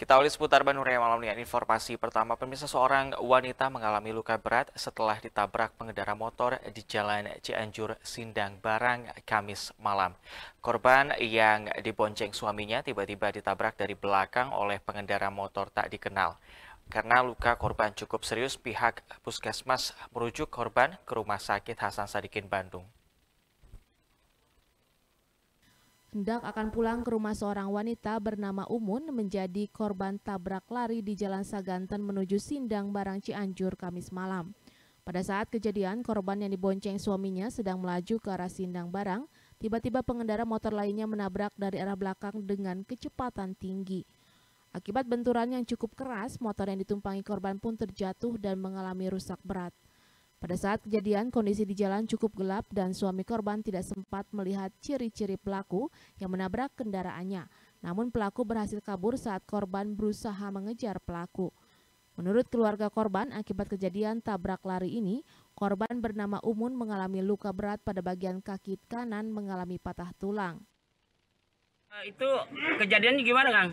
Kita awali seputar Bandung Raya malam ini. Ya. Informasi pertama, pemirsa seorang wanita mengalami luka berat setelah ditabrak pengendara motor di Jalan Cianjur, Sindang Barang, Kamis malam. Korban yang dibonceng suaminya tiba-tiba ditabrak dari belakang oleh pengendara motor tak dikenal. Karena luka korban cukup serius, pihak puskesmas merujuk korban ke Rumah Sakit Hasan Sadikin, Bandung. hendak akan pulang ke rumah seorang wanita bernama Umun menjadi korban tabrak lari di Jalan Saganten menuju Sindang Barang Cianjur Kamis malam. Pada saat kejadian, korban yang dibonceng suaminya sedang melaju ke arah Sindang Barang, tiba-tiba pengendara motor lainnya menabrak dari arah belakang dengan kecepatan tinggi. Akibat benturan yang cukup keras, motor yang ditumpangi korban pun terjatuh dan mengalami rusak berat. Pada saat kejadian, kondisi di jalan cukup gelap dan suami korban tidak sempat melihat ciri-ciri pelaku yang menabrak kendaraannya. Namun pelaku berhasil kabur saat korban berusaha mengejar pelaku. Menurut keluarga korban, akibat kejadian tabrak lari ini, korban bernama Umun mengalami luka berat pada bagian kaki kanan mengalami patah tulang. Eh, itu kejadiannya gimana, Kang?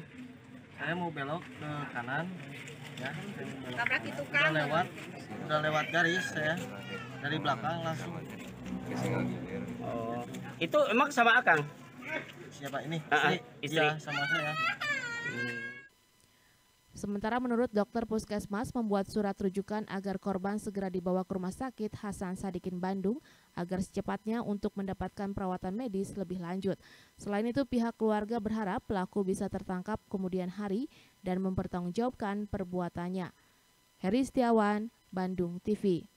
Saya mau belok ke kanan, Tabrak itu kan. lewat, udah lewat garis ya Dari belakang langsung. Oh. Itu emang sama Akang? Siapa ini? Ah, ah, istri. istri. Ya, sama saya. Sementara menurut dokter puskesmas membuat surat rujukan agar korban segera dibawa ke rumah sakit Hasan Sadikin Bandung agar secepatnya untuk mendapatkan perawatan medis lebih lanjut. Selain itu pihak keluarga berharap pelaku bisa tertangkap kemudian hari dan mempertanggungjawabkan perbuatannya. Heri Setiawan, Bandung TV